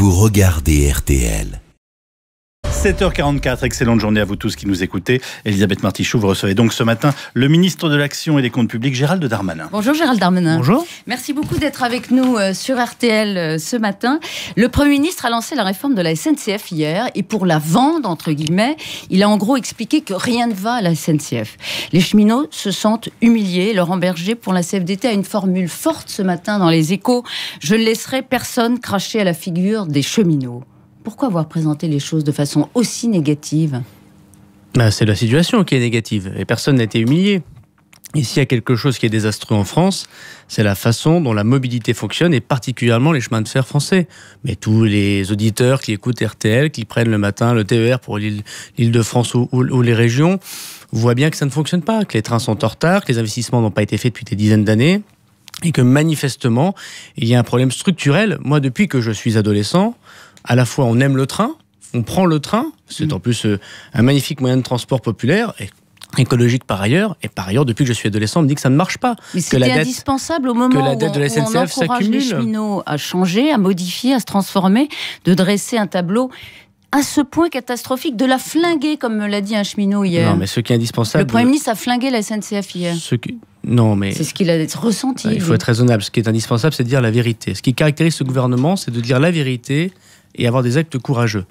vous regardez RTL. 7h44, excellente journée à vous tous qui nous écoutez. Elisabeth Martichoux, vous recevez donc ce matin le ministre de l'Action et des Comptes Publics, Gérald Darmanin. Bonjour Gérald Darmanin. Bonjour. Merci beaucoup d'être avec nous euh, sur RTL euh, ce matin. Le Premier ministre a lancé la réforme de la SNCF hier et pour la vente », entre guillemets, il a en gros expliqué que rien ne va à la SNCF. Les cheminots se sentent humiliés. Laurent Berger, pour la CFDT, a une formule forte ce matin dans les échos. Je ne laisserai personne cracher à la figure des cheminots pourquoi avoir présenté les choses de façon aussi négative bah, C'est la situation qui est négative et personne n'a été humilié. Ici, s'il y a quelque chose qui est désastreux en France, c'est la façon dont la mobilité fonctionne et particulièrement les chemins de fer français. Mais tous les auditeurs qui écoutent RTL, qui prennent le matin le TER pour l'île de France ou, ou les régions, voient bien que ça ne fonctionne pas, que les trains sont en retard, que les investissements n'ont pas été faits depuis des dizaines d'années et que manifestement, il y a un problème structurel. Moi, depuis que je suis adolescent, à la fois on aime le train, on prend le train, c'est mm. en plus euh, un magnifique moyen de transport populaire et écologique par ailleurs, et par ailleurs, depuis que je suis adolescent, on me dit que ça ne marche pas. Mais que indispensable au moment que la dette où, de la SNCF on encourage les cheminots à changer, à modifier, à se transformer, de dresser un tableau à ce point catastrophique, de la flinguer, comme l'a dit un cheminot hier. Non, mais ce qui est indispensable... Le Premier ministre a flingué la SNCF hier. Non, mais. C'est ce qu'il a ressenti. Il faut être raisonnable. Ce qui est indispensable, c'est de dire la vérité. Ce qui caractérise ce gouvernement, c'est de dire la vérité et avoir des actes courageux.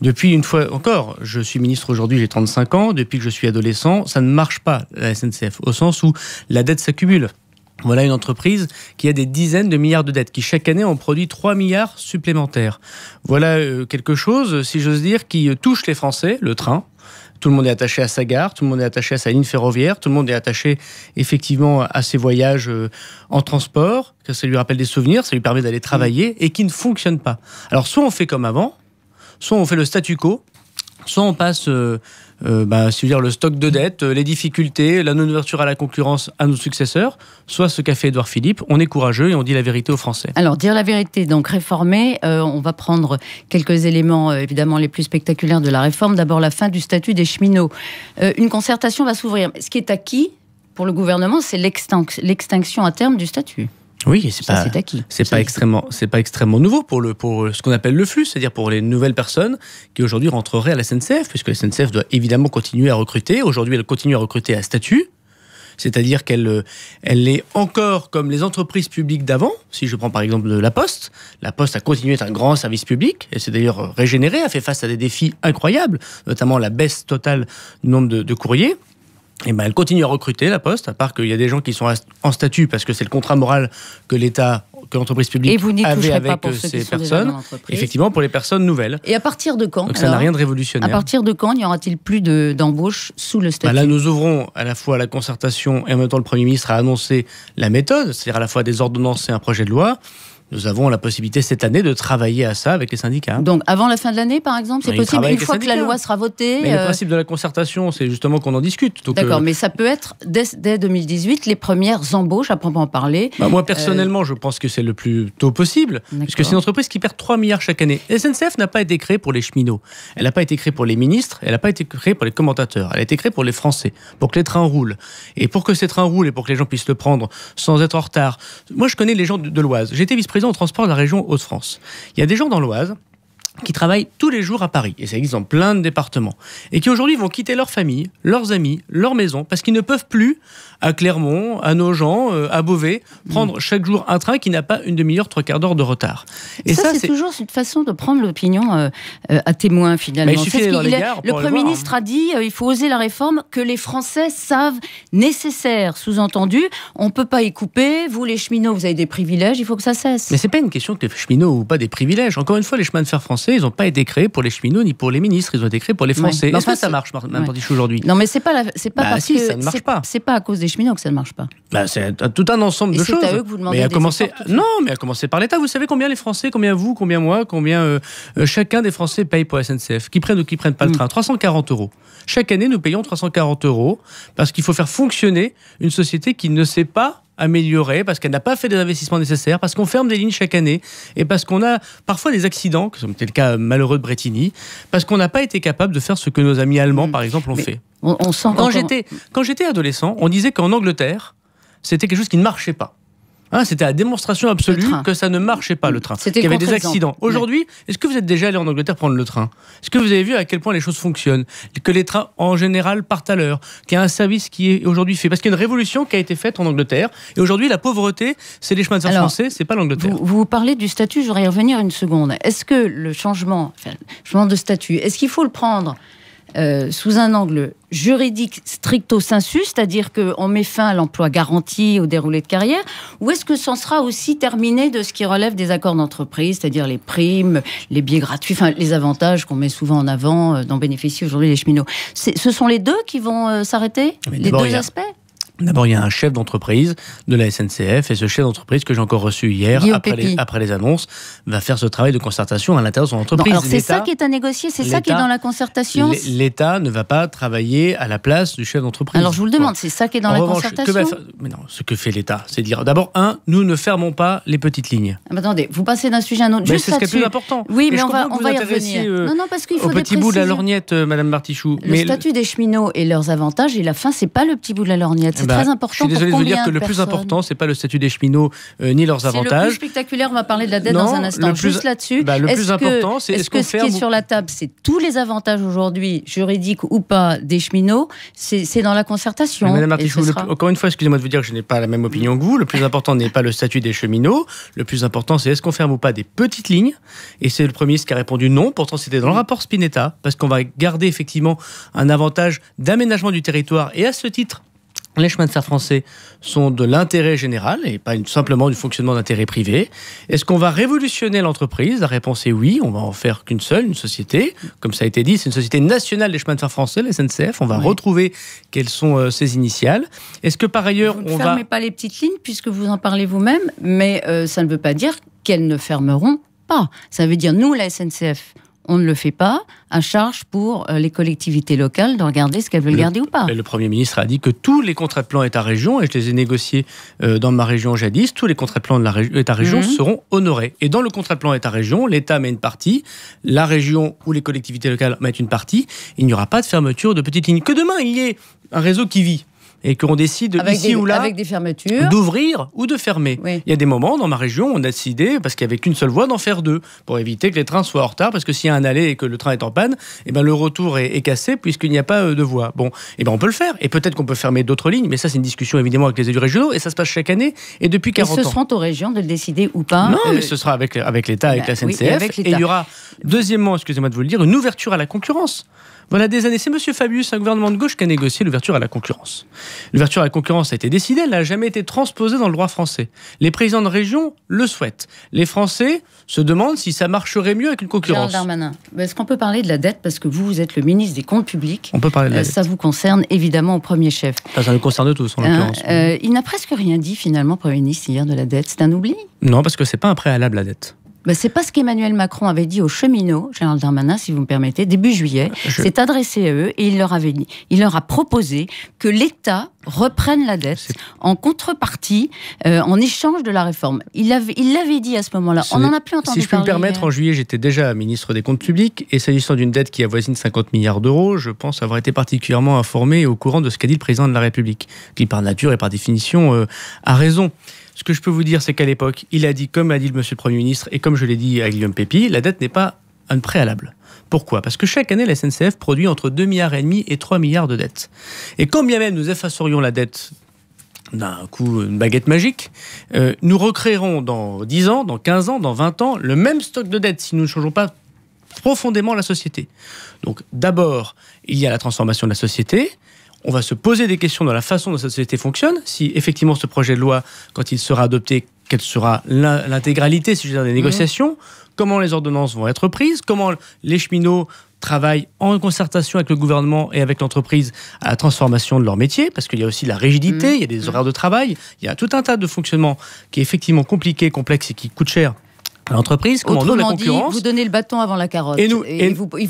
Depuis une fois encore, je suis ministre aujourd'hui, j'ai 35 ans, depuis que je suis adolescent, ça ne marche pas la SNCF, au sens où la dette s'accumule. Voilà une entreprise qui a des dizaines de milliards de dettes, qui chaque année en produit 3 milliards supplémentaires. Voilà euh, quelque chose, si j'ose dire, qui euh, touche les Français, le train, tout le monde est attaché à sa gare, tout le monde est attaché à sa ligne ferroviaire, tout le monde est attaché effectivement à ses voyages euh, en transport, que ça lui rappelle des souvenirs, ça lui permet d'aller travailler et qui ne fonctionne pas. Alors soit on fait comme avant, soit on fait le statu quo, Soit on passe, euh, euh, bah, le stock de dettes, euh, les difficultés, la non-ouverture à la concurrence à nos successeurs, soit ce qu'a fait Édouard Philippe, on est courageux et on dit la vérité aux Français. Alors, dire la vérité, donc réformer, on va prendre quelques éléments évidemment les plus spectaculaires de la réforme. D'abord, la fin du statut des cheminots. une concertation va s'ouvrir. Ce qui est acquis pour le gouvernement, c'est l'extinction à terme du statut. Oui, c'est pas, c'est pas extrêmement, c'est pas extrêmement nouveau pour le pour ce qu'on appelle le flux, c'est-à-dire pour les nouvelles personnes qui aujourd'hui rentreraient à la SNCF, puisque la SNCF doit évidemment continuer à recruter. Aujourd'hui, elle continue à recruter à statut, c'est-à-dire qu'elle euh, elle est encore comme les entreprises publiques d'avant. Si je prends par exemple la Poste, la Poste a continué d'être un grand service public, et s'est d'ailleurs régénéré, a fait face à des défis incroyables, notamment la baisse totale du nombre de courriers. Eh ben, elle continue à recruter la Poste, à part qu'il y a des gens qui sont en statut parce que c'est le contrat moral que l'État, que l'entreprise publique avait avec euh, ces personnes. effectivement, pour les personnes nouvelles. Et à partir de quand Donc ça n'a rien de révolutionnaire. À partir de quand n'y aura-t-il plus d'embauche sous le bah, statut Là, nous ouvrons à la fois la concertation et en même temps le Premier ministre a annoncé la méthode, c'est-à-dire à la fois des ordonnances et un projet de loi. Nous avons la possibilité cette année de travailler à ça avec les syndicats. Donc avant la fin de l'année, par exemple, c'est possible une fois que la loi sera votée. Mais le euh, principe de la concertation, c'est justement qu'on en discute. D'accord, euh, mais ça peut être dès, dès, 2018 les premières embauches à proprement parler. Bah, moi euh, personnellement, je pense que c'est le plus tôt possible, puisque c'est une entreprise qui perd 3 milliards chaque année. SNCF n'a pas été créée pour les cheminots, elle n'a pas été créée pour les ministres, elle n'a pas été créée pour les commentateurs, elle a été créée pour les Français, pour que les trains roulent. Et pour que ces trains roulent et pour que les gens puissent le prendre sans être en retard. Moi, je connais les gens de l'Oise. J'étais vice on transport de la région Hauts-de-France. Il y a des gens dans l'Oise qui travaillent tous les jours à Paris, et ça existe dans plein de départements, et qui aujourd'hui vont quitter leur famille, leurs amis, leur maison, parce qu'ils ne peuvent plus, à Clermont, à Nogent, euh, à Beauvais, prendre mm. chaque jour un train qui n'a pas une demi-heure, trois quarts d'heure de retard. Et ça, c'est toujours cette façon de prendre l'opinion euh, euh, à témoin, finalement. Mais bah, le Premier ministre hein. a dit, il faut oser la réforme que les Français savent nécessaire, sous-entendu, on ne peut pas y couper, vous les cheminots, vous avez des privilèges, il faut que ça cesse. Mais c'est pas une question que les cheminots ou pas des privilèges. Encore une fois, les chemins de fer français ils n'ont pas été créés pour les cheminots ni pour les ministres, ils ont été créés pour les Français. Est-ce que ça marche, Mme ouais. aujourd'hui Non, mais c'est pas, c'est pas bah parce que ça marche pas. C'est pas à cause des cheminots que ça ne marche pas. Bah, c'est tout un ensemble de choses. C'est à eux que vous demandez. non, mais à commencer par l'État. Vous savez combien les Français, combien vous, combien moi, combien euh, euh, chacun des Français paye pour SNCF, qui prennent ou qui prennent pas le mm. train. 340 euros. Chaque année, nous payons 340 euros parce qu'il faut faire fonctionner une société qui ne sait pas améliorée, parce qu'elle n'a pas fait les investissements nécessaires, parce qu'on ferme des lignes chaque année, et parce qu'on a parfois des accidents, comme c'était le cas euh, malheureux de Bretigny, parce qu'on n'a pas été capable de faire ce que nos amis allemands, mm. par exemple, ont fait. On, sent quand j'étais adolescent, on disait qu'en Angleterre, c'était quelque chose qui ne marchait pas. Hein, c'était la démonstration absolue que ça ne marchait pas le train. qu'il y avait des accidents. Aujourd'hui, est-ce que vous êtes déjà allé en Angleterre prendre le train Est-ce que vous avez vu à quel point les choses fonctionnent Que les trains en général partent à l'heure, qu'il y a un service qui est aujourd'hui fait Parce qu'il y a une révolution qui a été faite en Angleterre. Et aujourd'hui, la pauvreté, c'est les chemins de fer français, c'est pas l'Angleterre. Vous, parlez du statut, je voudrais y revenir une seconde. Est-ce que le changement, changement de statut, est-ce qu'il faut le prendre euh, sous un angle juridique stricto sensu, c'est-à-dire qu'on met fin à l'emploi garanti au déroulé de carrière, ou est-ce que s'en sera aussi terminé de ce qui relève des accords d'entreprise, c'est-à-dire les primes, les billets gratuits, enfin les avantages qu'on met souvent en avant, euh, dont bénéficient aujourd'hui les cheminots Ce sont les deux qui vont euh, s'arrêter Les deux aspects D'abord, il y a un chef d'entreprise de la SNCF et ce chef d'entreprise que j'ai encore reçu hier après les, annonces va faire ce travail de concertation à l'intérieur de son entreprise. c'est ça qui est à négocier, c'est ça qui est dans la concertation. L'État ne va pas travailler à la place du chef d'entreprise. Alors je vous le demande, c'est ça qui est dans la concertation. ce que fait l'État, c'est dire d'abord un, nous ne fermons pas les petites lignes. Ah, attendez, vous passez d'un sujet à un autre. Mais c'est ce qui est plus important. Oui, mais on va, y revenir. Euh, non, non, parce qu'il faut au petit bout de la lorgnette, euh, Madame Le statut des cheminots et leurs avantages et la fin, c'est pas le petit bout de la lorgnette. Eh bah, très important. Je suis désolé de vous dire que le plus important, c'est pas le statut des cheminots euh, ni leurs avantages. Le plus spectaculaire, on va parler de la dette dans un instant. Juste là-dessus. Bah, le est-ce plus important, c'est est-ce, que ce qui est sur la table, c'est tous les avantages aujourd'hui, juridiques ou pas, des cheminots C'est, dans la concertation. Madame Artichou, encore une fois, excusez-moi de vous dire que je n'ai pas la même opinion que vous. Le plus important n'est pas le statut des cheminots. Le plus important, c'est est-ce qu'on ferme ou pas des petites lignes. Et c'est le premier qui a répondu non. Pourtant, c'était dans le rapport Spinetta, parce qu'on va garder effectivement un avantage d'aménagement du territoire. Et à ce titre, les chemins de fer français sont de l'intérêt général et pas simplement du fonctionnement d'intérêt privé. Est-ce qu'on va révolutionner l'entreprise La réponse est oui, on va en faire qu'une seule, une société. Comme ça a été dit, c'est une société nationale des chemins de fer français, la SNCF. On va retrouver quelles sont euh, ses initiales. Est-ce que par ailleurs, on ne fermez pas les petites lignes puisque vous en parlez vous-même, mais euh, ça ne veut pas dire qu'elles ne fermeront pas. Ça veut dire, nous, la SNCF, on ne le fait pas, à charge pour euh, les collectivités locales de regarder ce qu'elles veulent garder ou pas. Le Premier ministre a dit que tous les contrats de plan État-région, et je les ai négociés euh, dans ma région jadis, tous les contrats de plan de la État-région mhm. seront honorés. Et dans le contrat de plan État-région, l'État met une partie, la région ou les collectivités locales mettent une partie. Il n'y aura pas de fermeture de petites lignes. Que demain, il y ait un réseau qui vit et qu'on décide ici ou là d'ouvrir ou de fermer. Il y a des moments dans ma région, on a décidé parce qu'il n'y avait qu'une seule voie d'en faire deux pour éviter que les trains soient en retard parce que s'il y a un aller et que le train est en panne, et eh ben le retour est, cassé puisqu'il n'y a pas euh, de voie. Bon, et eh ben on peut le faire et peut-être qu'on peut fermer d'autres lignes, mais ça c'est une discussion évidemment avec les élus régionaux et ça se passe chaque année et depuis 40 et ce seront aux régions de le décider ou pas. Non, euh, mais ce sera avec avec l'État, avec la SNCF et il y aura deuxièmement, excusez-moi de vous le dire, une ouverture à la concurrence. Voilà des années. C'est Monsieur Fabius, un gouvernement de gauche, qui a négocié l'ouverture à la concurrence. L'ouverture à la concurrence a été décidée, elle n'a jamais été transposée dans le droit français. Les présidents de région le souhaitent. Les Français se demandent si ça marcherait mieux avec une concurrence. est-ce qu'on peut parler de la dette Parce que vous, vous êtes le ministre des Comptes publics. On peut parler de la euh, dette. Ça vous concerne évidemment au premier chef. Ça, nous concerne tous, en hein, l'occurrence. Euh, il n'a presque rien dit, finalement, Premier ministre, hier de la dette. C'est un oubli Non, parce que c'est pas un préalable, la dette. Ben, c'est pas ce qu'Emmanuel Macron avait dit aux cheminots, Gérald Darmanin, si vous me permettez, début juillet. Euh, c'est adressé à eux et il leur avait dit, il leur a proposé que l'État reprenne la dette en contrepartie, euh, en échange de la réforme. Il l'avait il dit à ce moment-là. On n'en a plus entendu parler. Si je peux me permettre, euh, en juillet, j'étais déjà ministre des Comptes publics et s'agissant d'une dette qui avoisine 50 milliards d'euros, je pense avoir été particulièrement informé et au courant de ce qu'a dit le président de la République, qui par nature et par définition a raison. Ce que je peux vous dire, c'est qu'à l'époque, il a dit, comme a dit le monsieur le Premier ministre, et comme je l'ai dit à Guillaume Pépi, la dette n'est pas un préalable. Pourquoi Parce que chaque année, la SNCF produit entre 2,5 milliards et demi et 3 milliards de dettes. Et quand bien même nous effacerions la dette d'un coup une baguette magique, euh, nous recréerons dans 10 ans, dans 15 ans, dans 20 ans le même stock de dettes si nous ne changeons pas profondément la société. Donc d'abord, il y a la transformation de la société, on va se poser des questions dans la façon dont cette société fonctionne, si effectivement ce projet de loi, quand il sera adopté, quelle sera l'intégralité, si je dire, des mhm. négociations, comment les ordonnances vont être prises, comment les cheminots travaillent en concertation avec le gouvernement et avec l'entreprise à la transformation de leur métier, parce qu'il y a aussi la rigidité, mhm. il y a des mhm. horaires de travail, il y a tout un tas de fonctionnement qui est effectivement compliqué, complexe et qui coûte cher à l'entreprise, de la concurrence. Dit, vous donnez le bâton avant la carotte. Et, nous, vous, et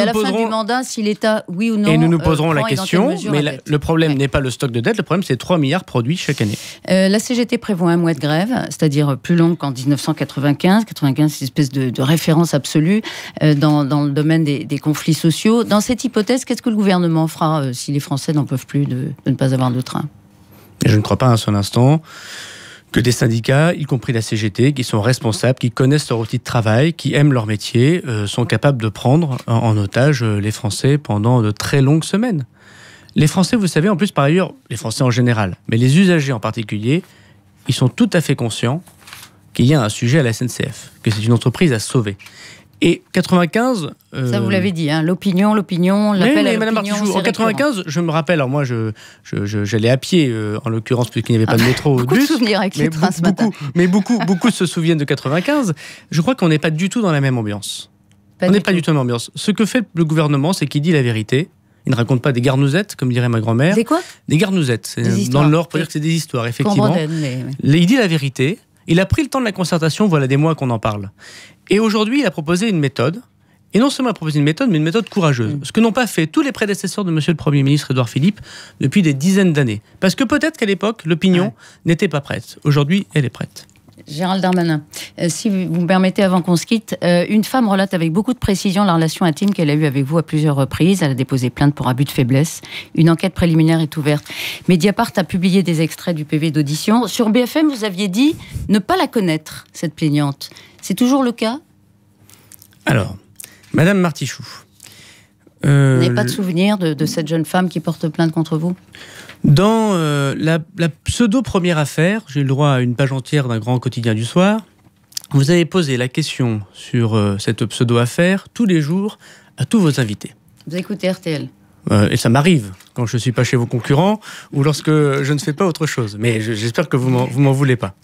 à la fin du mandat si l'État, oui ou non. Et nous nous euh, poserons la question, mais le problème n'est pas le stock de dette, le problème c'est 3 milliards produits chaque année. Euh, la CGT prévoit un mois de grève, c'est-à-dire plus long qu'en 1995. 95, c'est une espèce de, référence absolue euh, dans, dans, le domaine des, des, conflits sociaux. Dans cette hypothèse, qu'est-ce que le gouvernement fera si les Français n'en peuvent plus de, ne pas avoir de train Je ne crois pas à seul instant que des syndicats, y compris la CGT, qui sont responsables, qui connaissent leur outil de travail, qui aiment leur métier, euh, sont capables de prendre en otage euh, les Français pendant de très longues semaines. Les Français, vous savez, en plus par ailleurs, les Français en général, mais les usagers en particulier, ils sont tout à fait conscients qu'il y a un sujet à la SNCF, que c'est une entreprise à sauver. Et 95. Euh, Ça, vous l'avez dit, hein, l'opinion, l'opinion, l'appel à Madame en 95, je me rappelle, alors moi, j'allais je, je, à pied, euh, en l'occurrence, puisqu'il n'y avait pas de métro. beaucoup de souvenirs avec les trains ce matin. mais beaucoup, beaucoup se souviennent de 95. Je crois qu'on n'est pas du tout dans la même ambiance. on n'est pas du tout dans la même ambiance. Ce que fait le gouvernement, c'est qu'il dit la vérité. Il ne raconte pas des garnousettes, comme dirait ma grand-mère. Des quoi Des garnousettes. dans le pour dire que c'est des histoires, effectivement. Il dit la vérité, il a pris le temps de la concertation, voilà des mois qu'on en parle. Et aujourd'hui, il a proposé une méthode, et non seulement a proposé une méthode, mais une méthode courageuse. Mm. Ce que n'ont pas fait tous les prédécesseurs de M. le Premier ministre Édouard Philippe depuis des dizaines d'années. Parce que peut-être qu'à l'époque, l'opinion n'était pas prête. Aujourd'hui, elle est prête. Gérald Darmanin, euh, si vous me permettez, avant qu'on se quitte, euh, une femme relate avec beaucoup de précision la relation intime qu'elle a eue avec vous à plusieurs reprises. Elle a déposé plainte pour abus de faiblesse. Une enquête préliminaire est ouverte. Mediapart a publié des extraits du PV d'audition. Sur BFM, vous aviez dit ne pas la connaître, cette plaignante. C'est toujours le cas Alors, Madame Martichoux, euh, vous n'avez pas de souvenir de, cette jeune femme qui porte plainte contre vous Dans euh, la, pseudo-première affaire, j'ai eu le droit à une page entière d'un grand quotidien du soir, vous avez posé la question sur euh, cette pseudo-affaire tous les jours à tous vos invités. Vous écoutez RTL et ça m'arrive quand je ne suis pas chez vos concurrents ou lorsque je ne fais pas autre chose. Mais j'espère que vous ne m'en voulez pas.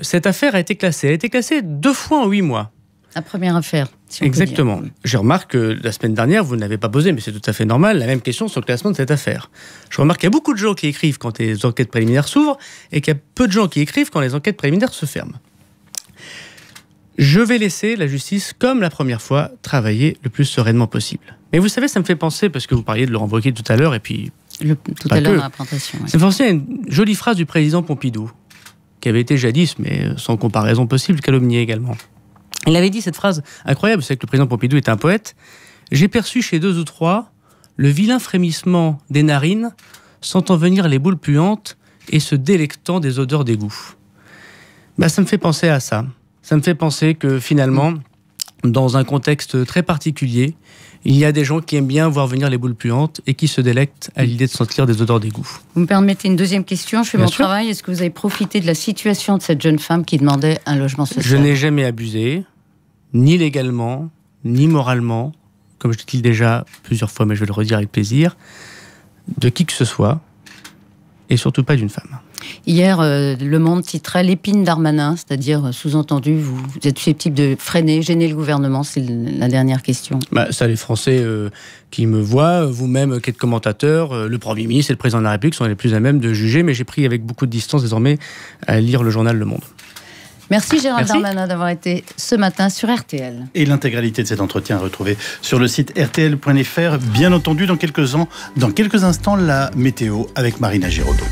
cette affaire a été classée. Elle a été classée deux fois en huit mois. La première affaire. Exactement. Mm. Je remarque que la semaine dernière, vous n'avez pas posé, mais c'est tout à fait normal, la même question sur le classement de cette affaire. Je remarque qu'il y a beaucoup de gens qui écrivent quand les enquêtes préliminaires s'ouvrent et qu'il y a peu de gens qui écrivent quand les enquêtes préliminaires se ferment. Je vais laisser la justice, comme la première fois, travailler le plus sereinement possible. Mais vous savez, ça me fait penser, parce que vous parliez de Laurent Wauquiez tout à l'heure, et puis. tout à l'heure dans la présentation. C'est forcément une jolie phrase du président Pompidou, qui avait été jadis, mais sans comparaison possible, calomnié également. Il avait dit cette phrase incroyable, c'est que le président Pompidou est un poète. J'ai perçu chez deux ou trois le vilain frémissement des narines, sentant venir les boules puantes et se délectant des odeurs d'égout. Bah, ça me fait penser à ça. Ça me fait penser que finalement, dans un contexte très particulier, il y a des gens qui aiment bien voir venir les boules puantes et qui se délectent à l'idée de sentir des odeurs d'égout. Vous me permettez une deuxième question Je fais mon travail. Est-ce que vous avez profité de la situation de cette jeune femme qui demandait un logement social Je n'ai jamais abusé ni légalement, ni moralement, comme je l'ai dit déjà plusieurs fois, mais je vais le redire avec plaisir, de qui que ce soit, et surtout pas d'une femme. Hier, euh, Le Monde titrait l'épine d'Armanin, c'est-à-dire, euh, sous-entendu, vous, êtes susceptible de freiner, gêner le gouvernement, c'est la dernière question. Bah, ça, les Français euh, qui me voient, vous-même qui êtes commentateur, le Premier ministre et le Président de la République sont les plus à même de juger, mais j'ai pris avec beaucoup de distance désormais à lire le journal Le Monde. Merci Gérald Darmanin d'avoir été ce matin sur RTL. Et l'intégralité de cet entretien à retrouver sur le site rtl.fr. Bien entendu, dans quelques, ans, dans quelques instants, la météo avec Marina Giraudot.